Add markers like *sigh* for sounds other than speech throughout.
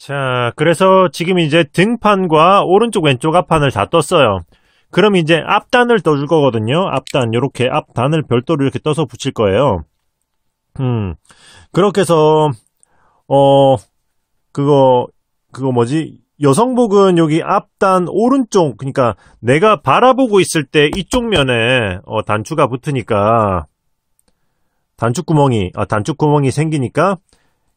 자, 그래서 지금 이제 등판과 오른쪽 왼쪽 앞판을 다 떴어요. 그럼 이제 앞단을 떠줄 거거든요. 앞단, 요렇게 앞단을 별도로 이렇게 떠서 붙일 거예요. 음, 그렇게 해서, 어, 그거, 그거 뭐지? 여성복은 여기 앞단 오른쪽, 그러니까 내가 바라보고 있을 때 이쪽 면에 어, 단추가 붙으니까 단축 구멍이, 아, 단축 구멍이 생기니까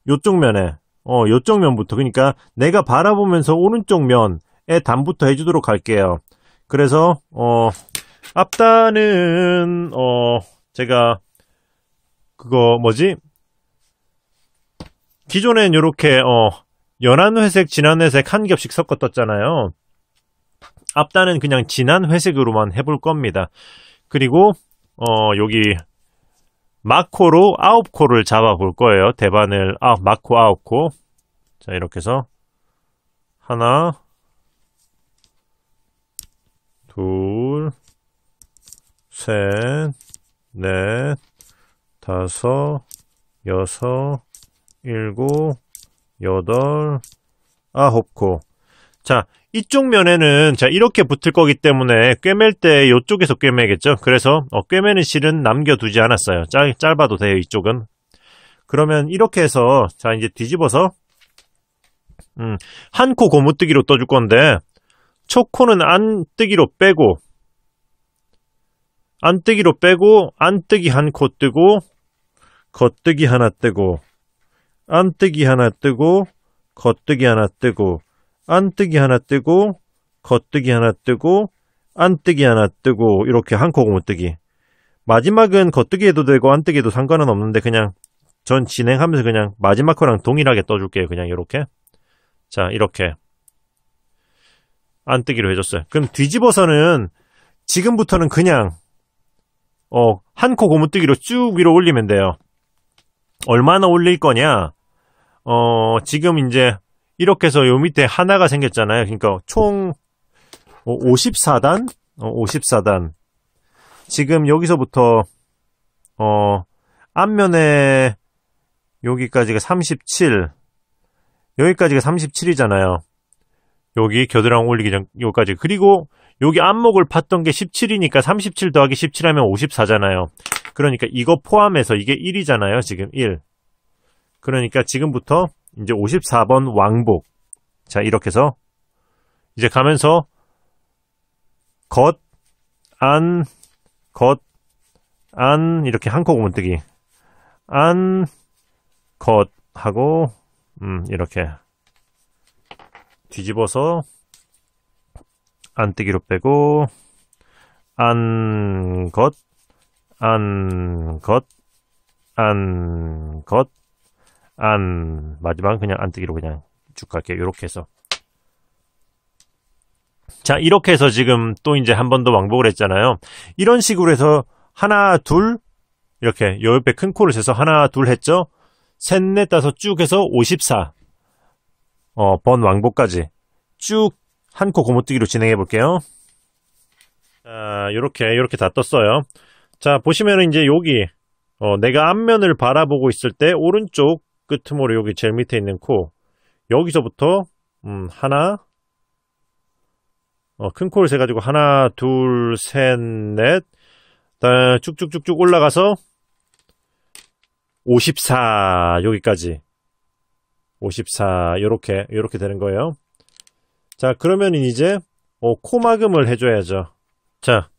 요쪽 면에 어, 요쪽 면부터. 그러니까 내가 바라보면서 오른쪽 면에 단부터 해주도록 할게요. 그래서, 어, 앞단은, 어, 제가, 그거 뭐지? 기존엔 요렇게, 어, 연한 회색, 진한 회색 한 겹씩 섞어 떴잖아요. 앞단은 그냥 진한 회색으로만 해볼 겁니다. 그리고, 어, 여기 마코로 아홉 코를 잡아 볼 거예요. 대바늘 아 마코 아홉 코. 자 이렇게 해서 하나, 둘, 셋, 넷, 다섯, 여섯, 일곱, 여덟, 아홉 코. 자, 이쪽 면에는 자 이렇게 붙을 거기 때문에 꿰맬 때 이쪽에서 꿰매겠죠. 그래서 어, 꿰매는 실은 남겨두지 않았어요. 짧, 짧아도 돼요. 이쪽은. 그러면 이렇게 해서 자 이제 뒤집어서 음, 한 코 고무뜨기로 떠줄 건데 초코는 안뜨기로 빼고 안뜨기로 빼고 안뜨기 한 코 뜨고 겉뜨기 하나 뜨고 안뜨기 하나 뜨고 겉뜨기 하나 뜨고 안뜨기 하나 뜨고 겉뜨기 하나 뜨고 안뜨기 하나 뜨고 이렇게 한 코 고무뜨기 마지막은 겉뜨기 해도 되고 안뜨기 해도 상관은 없는데 그냥 전 진행하면서 그냥 마지막 거랑 동일하게 떠줄게요 그냥 이렇게 자 이렇게 안뜨기로 해줬어요 그럼 뒤집어서는 지금부터는 그냥 어, 한 코 고무뜨기로 쭉 위로 올리면 돼요 얼마나 올릴 거냐 어, 지금 이제 이렇게 해서 요 밑에 하나가 생겼잖아요. 그러니까 총 54단, 54단. 어, 지금 여기서부터 어 앞면에 여기까지가 37, 여기까지가 37이잖아요. 여기 겨드랑 올리기 전 여기까지. 그리고 여기 안목을 팠던 게 17이니까 37 더하기 17 하면 54잖아요. 그러니까 이거 포함해서 이게 1이잖아요. 지금 1. 그러니까 지금부터 이제 54번 왕복. 자, 이렇게 해서 이제 가면서 겉, 안, 겉, 안 이렇게 한코 문뜨기 안, 겉 하고 음, 이렇게 뒤집어서 안뜨기로 빼고 안, 겉, 안, 겉, 안, 겉안 마지막은 그냥 안 뜨기로 그냥 쭉 갈게요 이렇게 해서 자 이렇게 해서 지금 또 이제 한 번 더 왕복을 했잖아요 이런 식으로 해서 하나 둘 이렇게 요 옆에 큰 코를 세서 하나 둘 했죠 셋 넷 다섯 쭉 해서 54번 어, 왕복까지 쭉 한 코 고무뜨기로 진행해 볼게요 자 요렇게 요렇게 다 떴어요 자 보시면은 이제 여기 어, 내가 앞면을 바라보고 있을 때 오른쪽 끝으로 그 여기 제일 밑에 있는 코 여기서부터 음, 하나 어, 큰 코를 세가지고 하나 둘 셋넷 쭉쭉쭉쭉 올라가서 54 여기까지 54 요렇게 요렇게 되는 거예요 자 그러면 이제 어, 코막음을 해줘야죠 자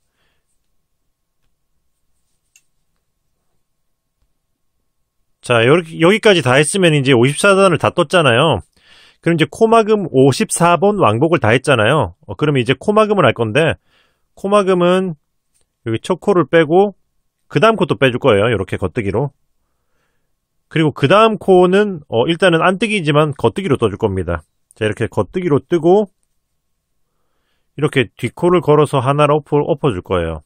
자, 여기, 까지다 했으면 이제 54단을 다 떴잖아요. 그럼 이제 코마금 54번 왕복을 다 했잖아요. 어, 그럼 이제 코마금을 할 건데, 코마금은 여기 첫 코를 빼고, 그 다음 코도 빼줄 거예요. 이렇게 겉뜨기로. 그리고 그 다음 코는, 어, 일단은 안 뜨기지만 겉뜨기로 떠줄 겁니다. 자, 이렇게 겉뜨기로 뜨고, 이렇게 뒷코를 걸어서 하나로 엎어줄 거예요.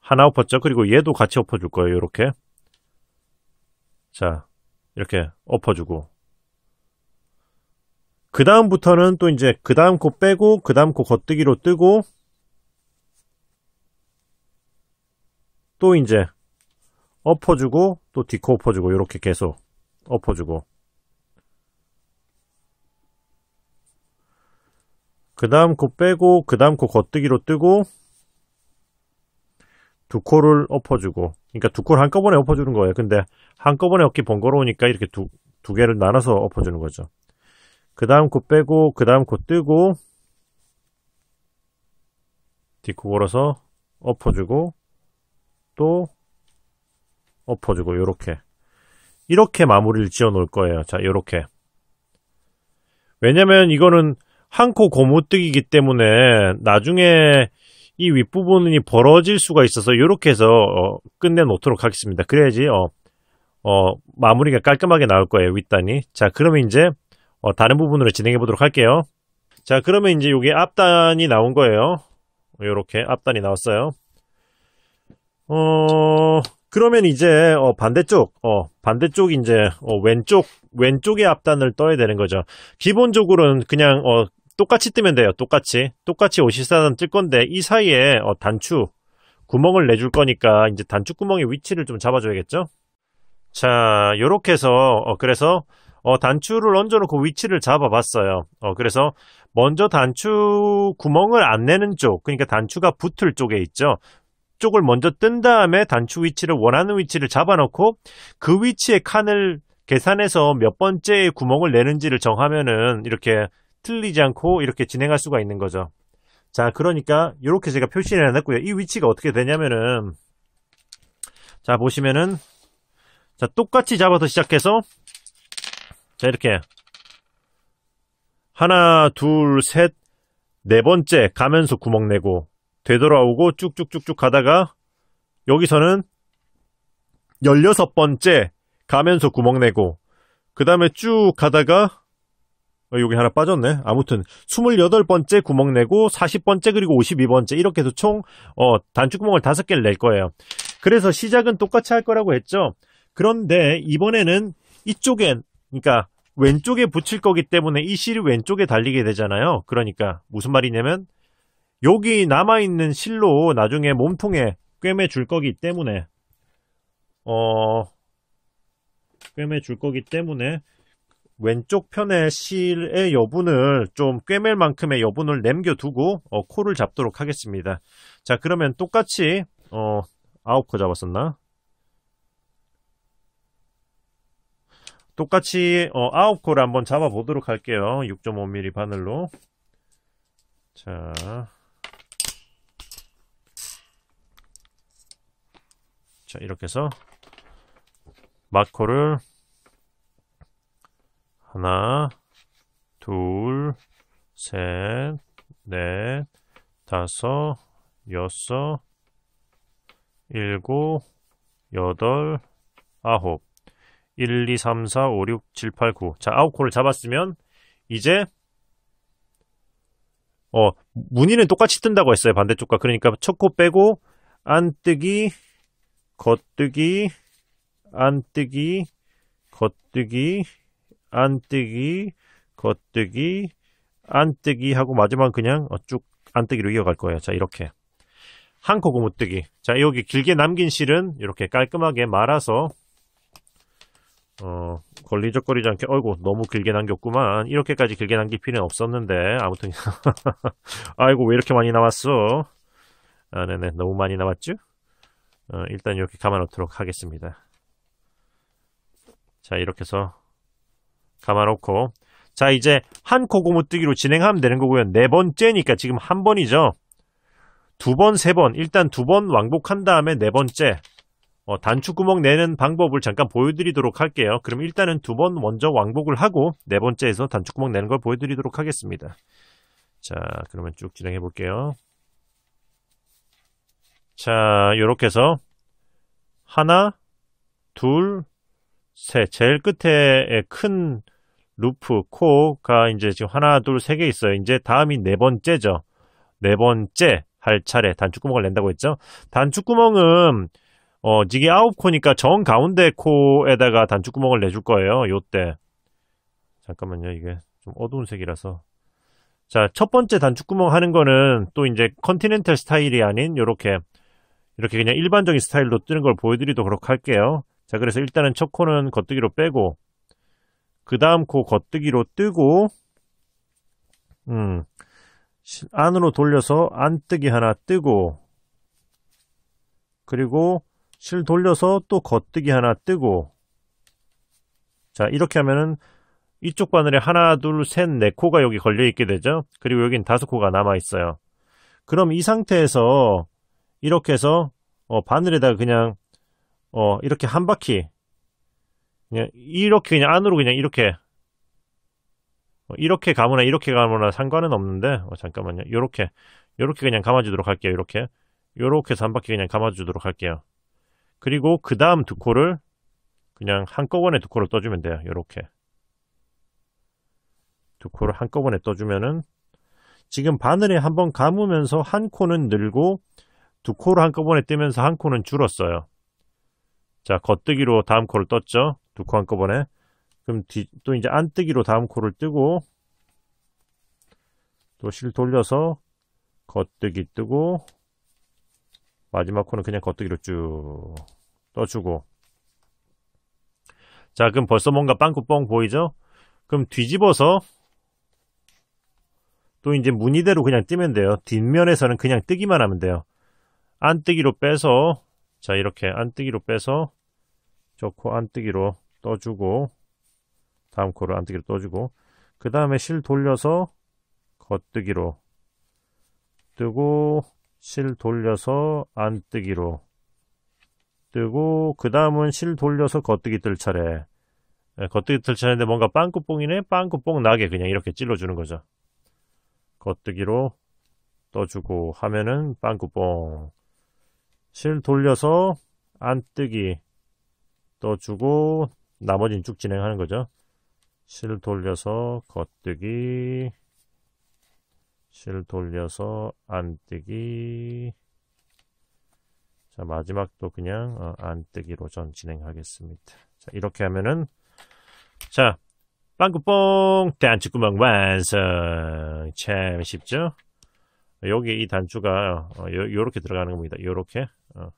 하나 엎었죠? 그리고 얘도 같이 엎어줄 거예요. 이렇게. 자, 이렇게 엎어주고 그 다음부터는 또 이제 그 다음 코 빼고 그 다음 코 겉뜨기로 뜨고 또 이제 엎어주고 또 뒤코 엎어주고 이렇게 계속 엎어주고 그 다음 코 빼고 그 다음 코 겉뜨기로 뜨고 두 콜을 엎어주고 그러니까 두콜 한꺼번에 엎어주는 거예요. 근데 한꺼번에 얻기 번거로우니까 이렇게 두, 두 개를 나눠서 엎어주는 거죠. 그 다음 코 빼고 그 다음 코 뜨고 뒤코 걸어서 엎어주고 또 엎어주고 요렇게 이렇게 마무리를 지어 놓을 거예요. 자 요렇게 왜냐면 이거는 한 코 고무뜨기이기 때문에 나중에 이 윗부분이 벌어질 수가 있어서 이렇게 해서 어, 끝내놓도록 하겠습니다. 그래야지 어, 어, 마무리가 깔끔하게 나올 거예요. 윗단이. 자 그러면 이제 어, 다른 부분으로 진행해 보도록 할게요. 자 그러면 이제 이게 앞단이 나온 거예요. 이렇게 앞단이 나왔어요. 어, 그러면 이제 어, 반대쪽, 어, 반대쪽 이제 어, 왼쪽 왼쪽의 앞단을 떠야 되는 거죠. 기본적으로는 그냥 어, 똑같이 뜨면 돼요. 똑같이. 똑같이 54는 뜰 건데 이 사이에 어, 단추 구멍을 내줄 거니까 이제 단추 구멍의 위치를 좀 잡아줘야겠죠? 자, 요렇게 해서 어, 그래서 어, 단추를 얹어놓고 그 위치를 잡아봤어요. 어, 그래서 먼저 단추 구멍을 안 내는 쪽, 그러니까 단추가 붙을 쪽에 있죠. 쪽을 먼저 뜬 다음에 단추 위치를 원하는 위치를 잡아놓고 그위치에 칸을 계산해서 몇번째 구멍을 내는지를 정하면은 이렇게 틀리지 않고 이렇게 진행할 수가 있는 거죠. 자, 그러니까 이렇게 제가 표시를 해놨고요. 이 위치가 어떻게 되냐면은 자, 보시면은 자, 똑같이 잡아서 시작해서 자, 이렇게 하나, 둘, 셋, 네 번째 가면서 구멍 내고 되돌아오고 쭉쭉쭉쭉 가다가 여기서는 16번째 가면서 구멍 내고 그 다음에 쭉 가다가 여기 어, 하나 빠졌네. 아무튼 28번째 구멍 내고 40번째 그리고 52번째 이렇게 해서 총 어, 단축구멍을 5개를 낼 거예요. 그래서 시작은 똑같이 할 거라고 했죠. 그런데 이번에는 이쪽엔 그러니까 왼쪽에 붙일 거기 때문에 이 실이 왼쪽에 달리게 되잖아요. 그러니까 무슨 말이냐면 여기 남아있는 실로 나중에 몸통에 꿰매 줄 거기 때문에 어 꿰매 줄 거기 때문에 왼쪽 편의 실의 여분을 좀 꿰맬 만큼의 여분을 남겨두고 어, 코를 잡도록 하겠습니다. 자 그러면 똑같이 어, 9코 잡았었나? 똑같이 어, 9코를 한번 잡아보도록 할게요. 6.5mm 바늘로 자 자, 이렇게 해서 마코를 하나, 둘, 셋, 넷, 다섯, 여섯, 일곱, 여덟, 아홉 1, 2, 3, 4, 5, 6, 7, 8, 9 자, 아홉 코를 잡았으면 이제 어, 무늬는 똑같이 뜬다고 했어요. 반대쪽과. 그러니까 첫 코 빼고 안뜨기, 겉뜨기, 안뜨기, 겉뜨기, 안뜨기, 겉뜨기, 안뜨기 하고 마지막 그냥 어, 쭉 안뜨기로 이어갈 거예요. 자, 이렇게. 한 코 고무뜨기. 자, 여기 길게 남긴 실은 이렇게 깔끔하게 말아서 어, 걸리적거리지 않게, 어이구, 너무 길게 남겼구만. 이렇게까지 길게 남길 필요는 없었는데, 아무튼, *laughs* 아이고, 왜 이렇게 많이 남았어? 아, 네네, 너무 많이 남았죠? 어, 일단 이렇게 감아놓도록 하겠습니다. 자, 이렇게 해서 감아놓고 자 이제 한 코 고무뜨기로 진행하면 되는 거고요. 네 번째니까 지금 한 번이죠. 두 번, 세 번, 일단 두 번 왕복한 다음에 네 번째 어, 단축 구멍 내는 방법을 잠깐 보여드리도록 할게요. 그럼 일단은 두 번 먼저 왕복을 하고 네 번째에서 단축 구멍 내는 걸 보여드리도록 하겠습니다. 자 그러면 쭉 진행해 볼게요. 자 요렇게 해서 하나, 둘, 셋 제일 끝에 큰 루프, 코가 이제 지금 하나, 둘, 세 개 있어요. 이제 다음이 네 번째죠. 네 번째 할 차례 단축구멍을 낸다고 했죠. 단축구멍은 어, 이게 아홉 코니까 정 가운데 코에다가 단축구멍을 내줄 거예요. 요때. 잠깐만요. 이게 좀 어두운 색이라서. 자, 첫 번째 단축구멍 하는 거는 또 이제 컨티넨탈 스타일이 아닌 요렇게 이렇게 그냥 일반적인 스타일로 뜨는 걸 보여드리도록 할게요. 자, 그래서 일단은 첫 코는 겉뜨기로 빼고 그 다음 코 겉뜨기로 뜨고 음, 안으로 돌려서 안뜨기 하나 뜨고 그리고 실 돌려서 또 겉뜨기 하나 뜨고 자 이렇게 하면은 이쪽 바늘에 하나 둘셋네 코가 여기 걸려 있게 되죠 그리고 여긴 다섯 코가 남아 있어요 그럼 이 상태에서 이렇게 해서 어, 바늘에다가 그냥 어, 이렇게 한 바퀴 그냥 이렇게 그냥 안으로 그냥 이렇게 어, 이렇게 감으나 이렇게 감으나 상관은 없는데 어, 잠깐만요. 요렇게 요렇게 그냥 감아주도록 할게요. 이렇게 요렇게 해서 한 바퀴 그냥 감아주도록 할게요. 그리고 그 다음 두 코를 그냥 한꺼번에 두 코를 떠주면 돼요. 요렇게 두 코를 한꺼번에 떠주면은 지금 바늘에 한번 감으면서 한 코는 늘고 두 코를 한꺼번에 뜨면서 한 코는 줄었어요. 자, 겉뜨기로 다음 코를 떴죠. 두코 한꺼번에 그럼 뒤, 또 이제 안뜨기로 다음 코를 뜨고 또 실 돌려서 겉뜨기 뜨고 마지막 코는 그냥 겉뜨기로 쭉 떠주고 자 그럼 벌써 뭔가 빵꾸뻥 보이죠? 그럼 뒤집어서 또 이제 무늬대로 그냥 뜨면 돼요. 뒷면에서는 그냥 뜨기만 하면 돼요. 안뜨기로 빼서 자 이렇게 안뜨기로 빼서 좋고 안뜨기로 떠주고 다음 코를 안뜨기로 떠주고 그 다음에 실 돌려서 겉뜨기로 뜨고 실 돌려서 안뜨기로 뜨고 그 다음은 실 돌려서 겉뜨기 뜰 차례 예, 겉뜨기 뜰 차례인데 뭔가 빵꾸뽕이네 빵꾸뽕 나게 그냥 이렇게 찔러주는 거죠 겉뜨기로 떠주고 하면은 빵꾸뽕 실 돌려서 안뜨기 떠주고 나머지는 쭉 진행하는 거죠. 실 돌려서 겉뜨기 실 돌려서 안뜨기 자 마지막도 그냥 어, 안뜨기로 전 진행하겠습니다. 자 이렇게 하면은 자 빵꾸뽕 단추구멍 완성 참 쉽죠? 여기 이 단추가 어, 요, 렇게 들어가는 겁니다. 요렇게 어,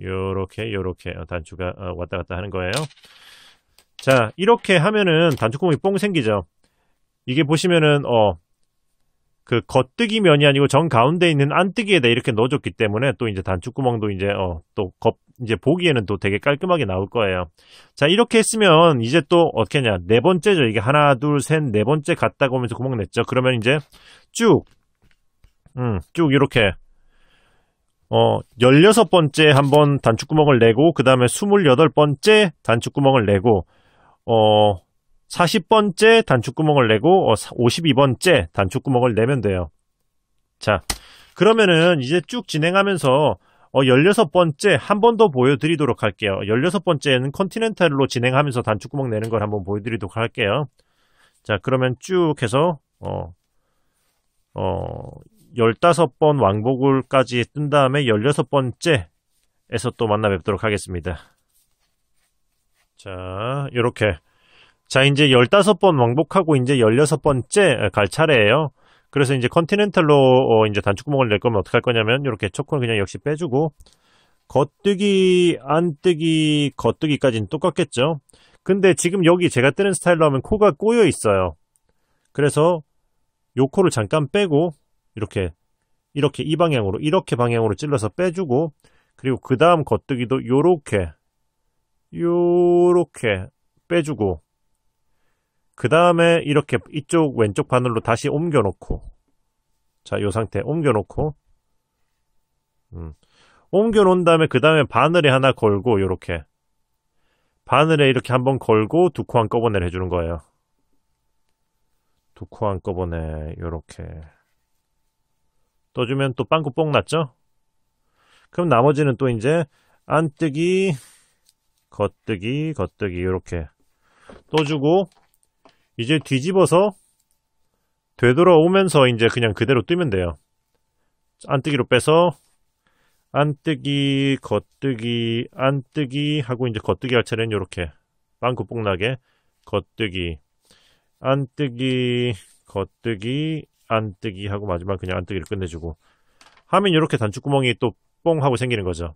요렇게 요렇게 어, 단추가 어, 왔다 갔다 하는 거예요. 자 이렇게 하면은 단추구멍이 뽕 생기죠 이게 보시면은 어 그 겉뜨기 면이 아니고 정 가운데 있는 안뜨기에다 이렇게 넣어줬기 때문에 또 이제 단추구멍도 이제 어 또 겉 이제 보기에는 또 되게 깔끔하게 나올 거예요 자 이렇게 했으면 이제 또 어떻게 하냐 네 번째죠 이게 하나 둘 셋네 번째 갔다고 하면서 구멍 냈죠 그러면 이제 쭉 음, 쭉 이렇게 어, 16번째 한번 단축구멍을 내고, 그 다음에 28번째 단축구멍을 내고, 어, 40번째 단축구멍을 내고 어, 52번째 단축구멍을 내면 돼요. 자, 그러면은 이제 쭉 진행하면서 어, 16번째 한 번 더 보여드리도록 할게요. 16번째는 컨티넨탈로 진행하면서 단축구멍 내는 걸 한번 보여드리도록 할게요. 자, 그러면 쭉 해서 어, 어, 15번 왕복을까지 뜬 다음에 16번째에서 또 만나 뵙도록 하겠습니다. 자, 이렇게 자, 이제 15번 왕복하고 이제 16번째 갈 차례예요. 그래서 이제 컨티넨탈로 어, 이제 단축구멍을 낼 거면 어떻게 할 거냐면 이렇게 초코는 그냥 역시 빼주고 겉뜨기, 안뜨기, 겉뜨기까지는 똑같겠죠. 근데 지금 여기 제가 뜨는 스타일로 하면 코가 꼬여 있어요. 그래서 요 코를 잠깐 빼고 이렇게 이렇게 이 방향으로 이렇게 방향으로 찔러서 빼주고 그리고 그 다음 겉뜨기도 요렇게 요렇게 빼주고 그 다음에 이렇게 이쪽 왼쪽 바늘로 다시 옮겨놓고 자요 상태 옮겨놓고 음. 옮겨놓은 다음에 그 다음에 바늘에 하나 걸고 요렇게 바늘에 이렇게 한번 걸고 두 코 한꺼번에 해주는 거예요 두 코 한꺼번에 요렇게 떠주면 또 빵꾸 뽕 났죠? 그럼 나머지는 또 이제 안뜨기 겉뜨기 겉뜨기 이렇게 떠 주고 이제 뒤집어서 되돌아오면서 이제 그냥 그대로 뜨면 돼요 안뜨기로 빼서 안뜨기 겉뜨기 안뜨기 하고 이제 겉뜨기 할 차례는 이렇게 빵꾸 뽕나게 겉뜨기 안뜨기 겉뜨기 안뜨기 하고 마지막 그냥 안뜨기를 끝내주고 하면 이렇게 단축구멍이 또 뽕 하고 생기는 거죠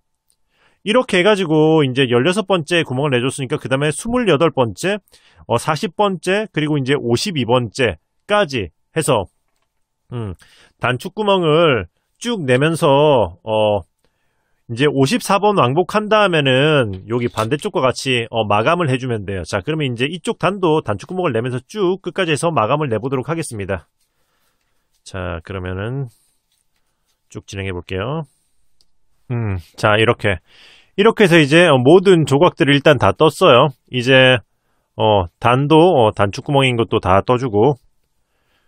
이렇게 해가지고 이제 16번째 구멍을 내줬으니까 그 다음에 28번째, 어, 40번째, 그리고 이제 52번째까지 해서 음, 단축 구멍을 쭉 내면서 어, 이제 54번 왕복한 다음에는 여기 반대쪽과 같이 어, 마감을 해주면 돼요. 자 그러면 이제 이쪽 단도 단축 구멍을 내면서 쭉 끝까지 해서 마감을 내보도록 하겠습니다. 자 그러면은 쭉 진행해 볼게요. 음, 자, 이렇게. 이렇게 해서 이제 어, 모든 조각들을 일단 다 떴어요. 이제, 어, 단도, 어, 단축구멍인 것도 다 떠주고.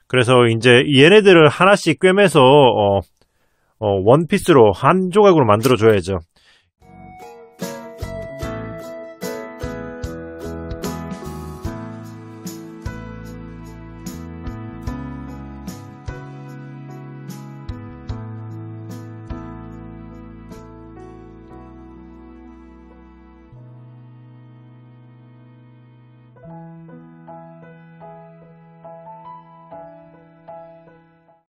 그래서 이제 얘네들을 하나씩 꿰매서, 어, 어 원피스로 한 조각으로 만들어줘야죠.